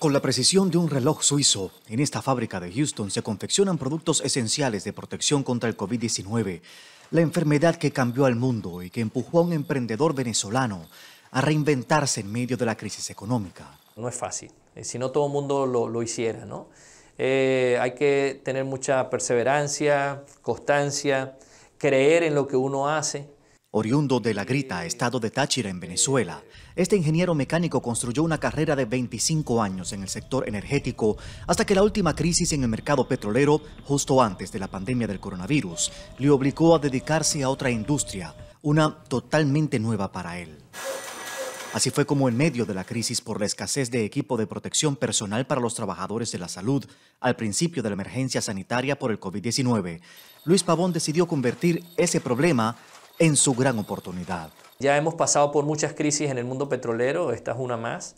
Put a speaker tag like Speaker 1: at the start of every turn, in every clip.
Speaker 1: Con la precisión de un reloj suizo, en esta fábrica de Houston se confeccionan productos esenciales de protección contra el COVID-19, la enfermedad que cambió al mundo y que empujó a un emprendedor venezolano a reinventarse en medio de la crisis económica.
Speaker 2: No es fácil, eh, si no todo el mundo lo, hiciera, ¿no? Eh, hay que tener mucha perseverancia, constancia, creer en lo que uno hace,
Speaker 1: Oriundo de La Grita, estado de Táchira, en Venezuela, este ingeniero mecánico construyó una carrera de 25 años en el sector energético hasta que la última crisis en el mercado petrolero, justo antes de la pandemia del coronavirus, le obligó a dedicarse a otra industria, una totalmente nueva para él. Así fue como en medio de la crisis por la escasez de equipo de protección personal para los trabajadores de la salud, al principio de la emergencia sanitaria por el COVID-19, Luis Pavón decidió convertir ese problema en su gran oportunidad.
Speaker 2: Ya hemos pasado por muchas crisis en el mundo petrolero, esta es una más.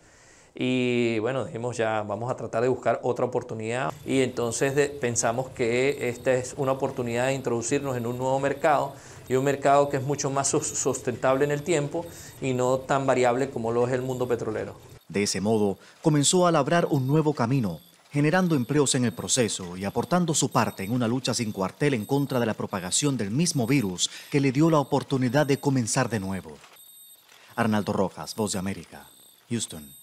Speaker 2: Y bueno, dijimos ya vamos a tratar de buscar otra oportunidad. Y entonces pensamos que esta es una oportunidad de introducirnos en un nuevo mercado y un mercado que es mucho más sustentable en el tiempo y no tan variable como lo es el mundo petrolero.
Speaker 1: De ese modo, comenzó a labrar un nuevo camino generando empleos en el proceso y aportando su parte en una lucha sin cuartel en contra de la propagación del mismo virus que le dio la oportunidad de comenzar de nuevo. Arnaldo Rojas, Voz de América, Houston.